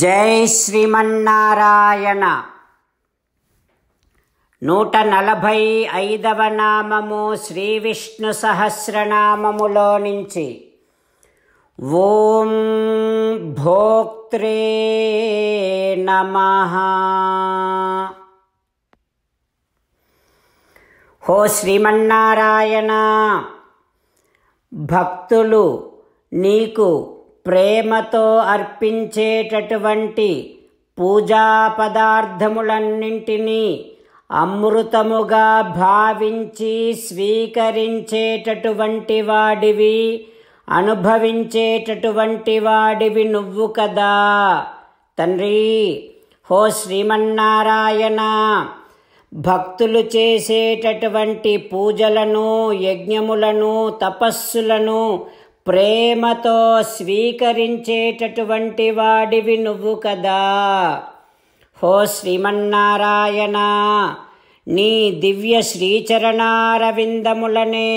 జై శ్రీమన్నారాయణ నూట నలభై ఐదవ నామము శ్రీ విష్ణు సహస్రనామములో నుంచి ఓం భోక్త్రే నమ హో శ్రీమన్నారాయణ భక్తులు నీకు ప్రేమతో అర్పించేటటువంటి పూజా పదార్థములన్నింటినీ అమృతముగా భావించి స్వీకరించేటటువంటి వాడివి అనుభవించేటటువంటి వాడివి నువ్వు కదా తండ్రి హో శ్రీమన్నారాయణ భక్తులు చేసేటటువంటి పూజలను యజ్ఞములను తపస్సులను ప్రేమతో స్వీకరించేటటువంటి వాడివి నువ్వు కదా హో శ్రీమన్నారాయణ నీ దివ్య శ్రీచరణారవిందములనే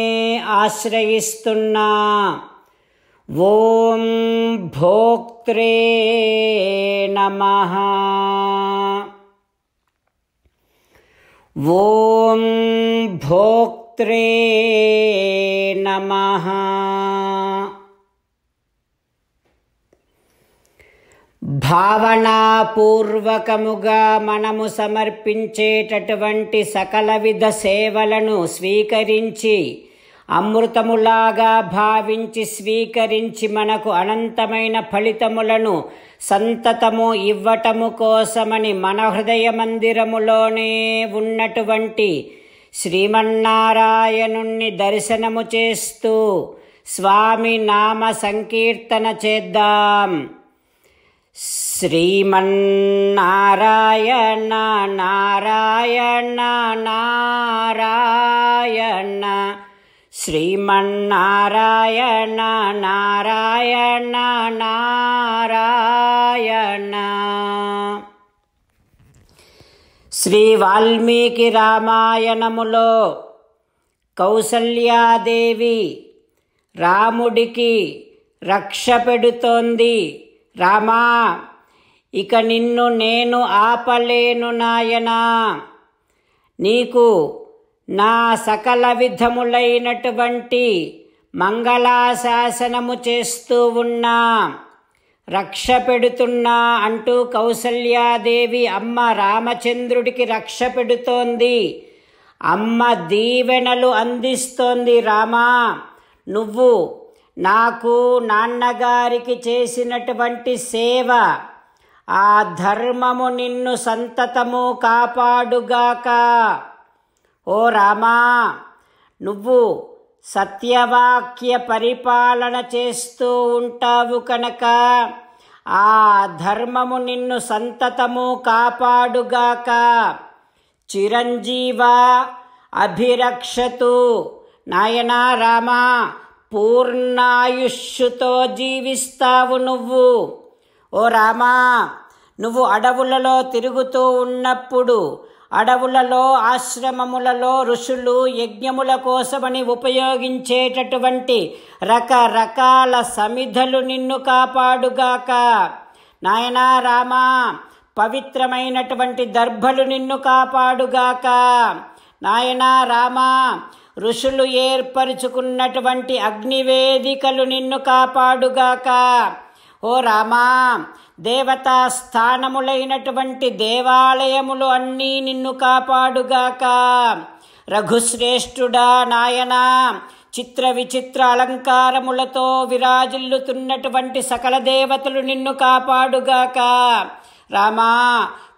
ఆశ్రయిస్తున్నా ఓం భోక్త్రే నమ ఓం భోక్త్రే నమ భావనాపూర్వకముగా మనము సమర్పించేటటువంటి సకల విధ సేవలను స్వీకరించి అమృతములాగా భావించి స్వీకరించి మనకు అనంతమైన ఫలితములను సంతతము ఇవ్వటము కోసమని మన హృదయ మందిరములోనే ఉన్నటువంటి శ్రీమన్నారాయణుణ్ణి దర్శనము చేస్తూ స్వామి నామ సంకీర్తన చేద్దాం శ్రీమన్నారాయణ నారాయణ నారాయణ శ్రీమన్నారాయణ నారాయణ నారాయణ శ్రీ వాల్మీకి రామాయణములో కౌసల్యాదేవి రాముడికి రక్ష పెడుతోంది రామా ఇక నిన్ను నేను ఆపలేను నాయనా నీకు నా సకల విధములైనటువంటి మంగళాశాసనము చేస్తూ ఉన్నా రక్ష పెడుతున్నా అంటూ కౌసల్యాదేవి అమ్మ రామచంద్రుడికి రక్ష పెడుతోంది అమ్మ దీవెనలు అందిస్తోంది రామా నువ్వు నాకు నాన్నగారికి చేసినటువంటి సేవ ఆ ధర్మము నిన్ను సంతతము కాపాడుగాక ఓ రామా నువ్వు సత్యవాక్య పరిపాలన చేస్తూ ఉంటావు కనుక ఆ ధర్మము నిన్ను సంతతము కాపాడుగాక చిరంజీవ అభిరక్షతు నాయనా రామా పూర్ణాయుష్యుతో జీవిస్తావు నువ్వు ఓ రామా నువ్వు అడవులలో తిరుగుతూ ఉన్నప్పుడు అడవులలో ఆశ్రమములలో ఋషులు యజ్ఞముల కోసమని ఉపయోగించేటటువంటి రకరకాల సమిధలు నిన్ను కాపాడుగాక నాయనా రామా పవిత్రమైనటువంటి దర్భలు నిన్ను కాపాడుగాక నాయనా రామా ఋషులు ఏర్పరుచుకున్నటువంటి అగ్నివేదికలు నిన్ను కాపాడుగాక ఓ రామా దేవతా స్థానములైనటువంటి దేవాలయములు అన్నీ నిన్ను కాపాడుగాక రఘుశ్రేష్ఠుడా నాయనా చిత్ర విచిత్ర అలంకారములతో విరాజిల్లుతున్నటువంటి సకల దేవతలు నిన్ను కాపాడుగాక రామా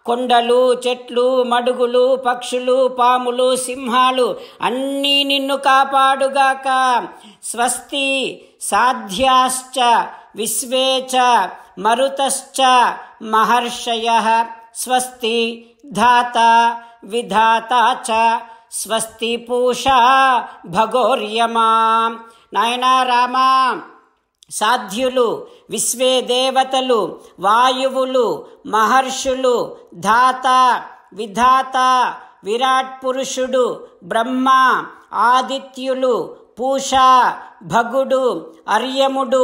కొండలు చెట్లు మడుగులు పక్షులు పాములు సింహాలు అన్నీ నిన్ను కాపాడుగాక స్వస్తి సాధ్యాశ్చ విశ్వేచ మరుతశ్చ మహర్షయ స్వస్తి ధాత విధాత చ స్వస్తి పూషా భగోర్యమా నాయనా రామా సాధ్యులు విశ్వే దేవతలు వాయువులు మహర్షులు ధాత విధాత విరాట్ పురుషుడు బ్రహ్మ ఆదిత్యులు పూష భగుడు అర్యముడు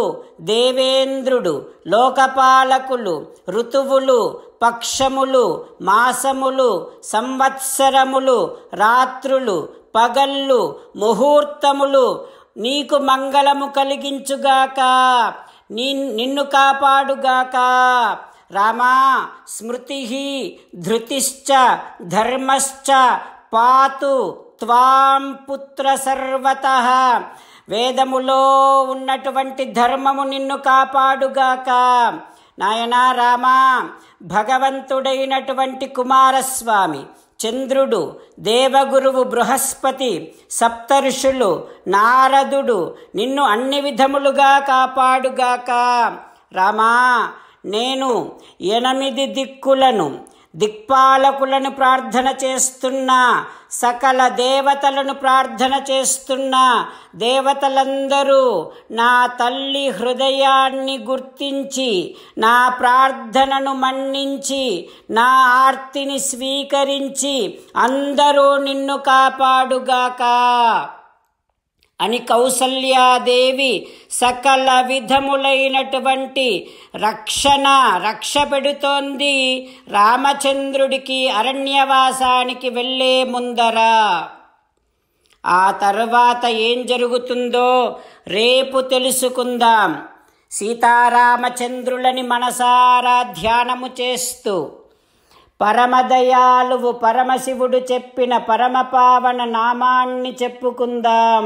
దేవేంద్రుడు లోకపాలకులు ఋతువులు పక్షములు మాసములు సంవత్సరములు రాత్రులు పగళ్ళు ముహూర్తములు నీకు మంగళము కలిగించుగాక నీ నిన్ను కాపాడుగాక రామా స్మృతి ధృతిశ్చ ధర్మశ్చ పాతు త్వాం పుత్ర సర్వత వేదములో ఉన్నటువంటి ధర్మము నిన్ను కాపాడుగాక నాయనా రామా భగవంతుడైనటువంటి కుమారస్వామి చంద్రుడు దేవగురువు బృహస్పతి సప్తర్షులు నారదుడు నిన్ను అన్ని విధములుగా కాపాడుగాక రామా నేను ఎనిమిది దిక్కులను దిక్పాలకులను ప్రార్థన చేస్తున్నా సకల దేవతలను ప్రార్థన చేస్తున్నా దేవతలందరూ నా తల్లి హృదయాన్ని గుర్తించి నా ప్రార్థనను మన్నించి నా ఆర్తిని స్వీకరించి అందరూ నిన్ను కాపాడుగాక అని కౌసల్యాదేవి సకల విధములైనటువంటి రక్షణ రక్ష పెడుతోంది రామచంద్రుడికి అరణ్యవాసానికి వెళ్ళే ముందర ఆ తర్వాత ఏం జరుగుతుందో రేపు తెలుసుకుందాం సీతారామచంద్రులని మనసారా ధ్యానము చేస్తూ పరమదయాలువు పరమశివుడు చెప్పిన పరమపావన నామాన్ని చెప్పుకుందాం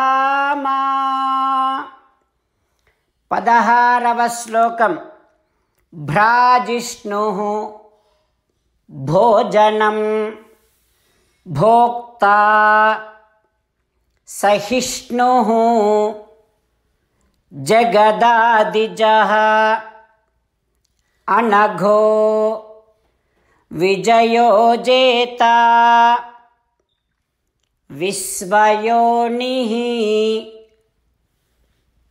पदहारवश्लोकं भ्राजिष्णुः भोजनं भोक्ता सहिष्णुः जगदादिजः अनघो विजयो जेता विश्वयोनिः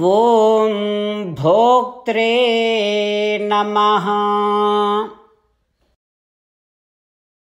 भोक्त्रे नमः